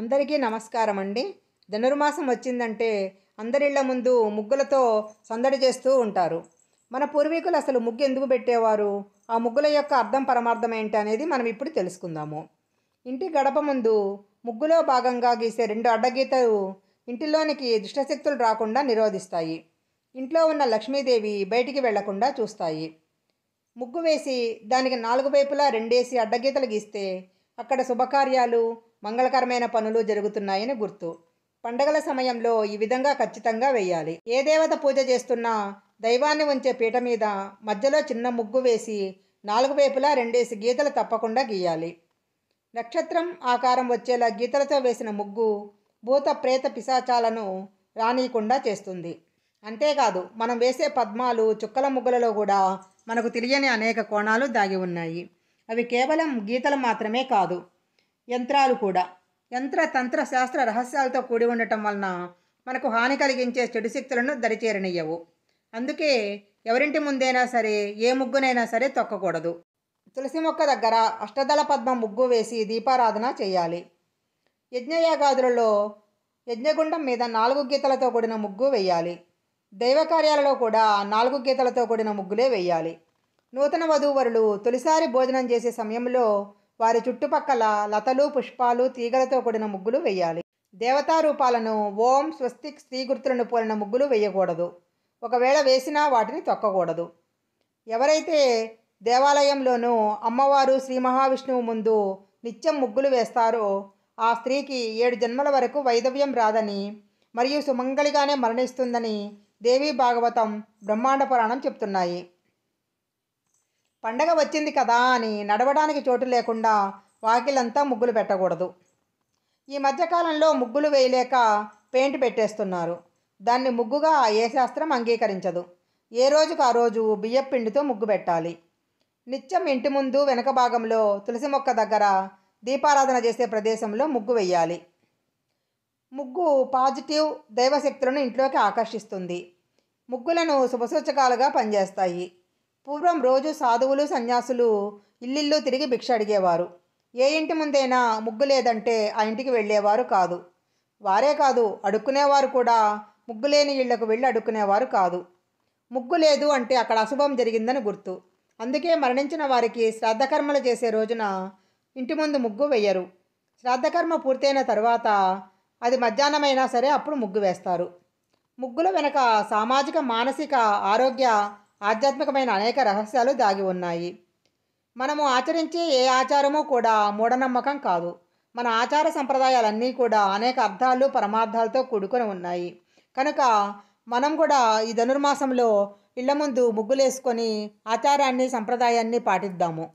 అందరికీ నమస్కారం అండి ధనుర్మాసం వచ్చిందంటే అందరిళ్ల ముందు ముగ్గులతో సందడి చేస్తూ ఉంటారు మన పూర్వీకులు అసలు ముగ్గు ఎందుకు పెట్టేవారు ఆ ముగ్గుల యొక్క అర్థం పరమార్థం ఏంటి అనేది మనం ఇప్పుడు తెలుసుకుందాము ఇంటి గడప ముందు ముగ్గులో భాగంగా గీసే రెండు అడ్డగీతలు ఇంటిలోనికి దుష్టశక్తులు రాకుండా నిరోధిస్తాయి ఇంట్లో ఉన్న లక్ష్మీదేవి బయటికి వెళ్లకుండా చూస్తాయి ముగ్గు వేసి దానికి నాలుగు వైపులా రెండేసి అడ్డగీతలు గీస్తే అక్కడ శుభకార్యాలు మంగళకరమైన పనులు జరుగుతున్నాయని గుర్తు పండగల సమయంలో ఈ విధంగా ఖచ్చితంగా వేయాలి ఏ దేవత పూజ చేస్తున్నా దైవాన్ని ఉంచే పీట మీద మధ్యలో చిన్న ముగ్గు వేసి నాలుగు వైపులా రెండేసి గీతలు తప్పకుండా గీయాలి నక్షత్రం ఆకారం వచ్చేలా గీతలతో వేసిన ముగ్గు భూత ప్రేత పిశాచాలను రానియకుండా చేస్తుంది అంతేకాదు మనం వేసే పద్మాలు చుక్కల ముగ్గులలో కూడా మనకు తెలియని అనేక కోణాలు దాగి ఉన్నాయి అవి కేవలం గీతలు మాత్రమే కాదు యంత్రాలు కూడా యంత్ర తంత్ర శాస్త్ర రహస్యాలతో కూడి ఉండటం వలన మనకు హాని కలిగించే చెడు శక్తులను దరిచేరనియ్యవు అందుకే ఎవరింటి ముందైనా సరే ఏ ముగ్గునైనా సరే తొక్కకూడదు తులసి మొక్క దగ్గర అష్టదళ పద్మ ముగ్గు వేసి దీపారాధన చేయాలి యజ్ఞయాగాదులలో యజ్ఞగుండం మీద నాలుగు గీతలతో కూడిన ముగ్గు వేయాలి దైవకార్యాలలో కూడా నాలుగు గీతలతో కూడిన ముగ్గులే వేయాలి నూతన వధూవరులు తొలిసారి భోజనం చేసే సమయంలో వారి చుట్టుపక్కల లతలు పుష్పాలు తీగలతో కూడిన ముగ్గులు వేయాలి దేవతారూపాలను ఓం స్వస్తి స్త్రీ గుర్తులను పోలిన ముగ్గులు వేయకూడదు ఒకవేళ వేసినా వాటిని తొక్కకూడదు ఎవరైతే దేవాలయంలోనూ అమ్మవారు శ్రీ మహావిష్ణువు ముందు నిత్యం ముగ్గులు వేస్తారో ఆ స్త్రీకి ఏడు జన్మల వరకు వైదవ్యం రాదని మరియు సుమంగళిగానే మరణిస్తుందని దేవీ భాగవతం బ్రహ్మాండ పురాణం చెప్తున్నాయి పండగ వచ్చింది కదా అని నడవడానికి చోటు లేకుండా వాకిలంతా ముగ్గులు పెట్టకూడదు ఈ మధ్యకాలంలో ముగ్గులు వేయలేక పెయింట్ పెట్టేస్తున్నారు దాన్ని ముగ్గుగా ఏ శాస్త్రం అంగీకరించదు ఏ రోజుకు ఆ రోజు బియ్యపు పిండితో ముగ్గు పెట్టాలి నిత్యం ఇంటి ముందు వెనక భాగంలో తులసి మొక్క దగ్గర దీపారాధన చేసే ప్రదేశంలో ముగ్గు వేయాలి ముగ్గు పాజిటివ్ దైవశక్తులను ఇంట్లోకి ఆకర్షిస్తుంది ముగ్గులను శుభసూచకాలుగా పనిచేస్తాయి పూర్వం రోజు సాధువులు సన్యాసులు ఇల్లిల్లు తిరిగి భిక్ష అడిగేవారు ఏ ఇంటి ముందైనా ముగ్గు లేదంటే ఆ ఇంటికి వెళ్ళేవారు కాదు వారే కాదు అడుక్కునేవారు కూడా ముగ్గు లేని ఇళ్లకు వెళ్ళి అడుక్కునేవారు కాదు ముగ్గు లేదు అంటే అక్కడ అశుభం జరిగిందని గుర్తు అందుకే మరణించిన వారికి శ్రాద్ధకర్మలు చేసే రోజున ఇంటి ముందు ముగ్గు వేయరు శ్రాద్ధకర్మ పూర్తయిన తర్వాత అది మధ్యాహ్నమైనా సరే అప్పుడు ముగ్గు వేస్తారు ముగ్గుల వెనక సామాజిక మానసిక ఆరోగ్య ఆధ్యాత్మికమైన అనేక రహస్యాలు దాగి ఉన్నాయి మనము ఆచరించే ఏ ఆచారము కూడా మూఢనమ్మకం కాదు మన ఆచార సంప్రదాయాలన్నీ కూడా అనేక అర్థాలు పరమార్థాలతో కూడుకొని ఉన్నాయి కనుక మనం కూడా ఈ ధనుర్మాసంలో ఇళ్ల ముందు ముగ్గులేసుకొని ఆచారాన్ని సంప్రదాయాన్ని పాటిద్దాము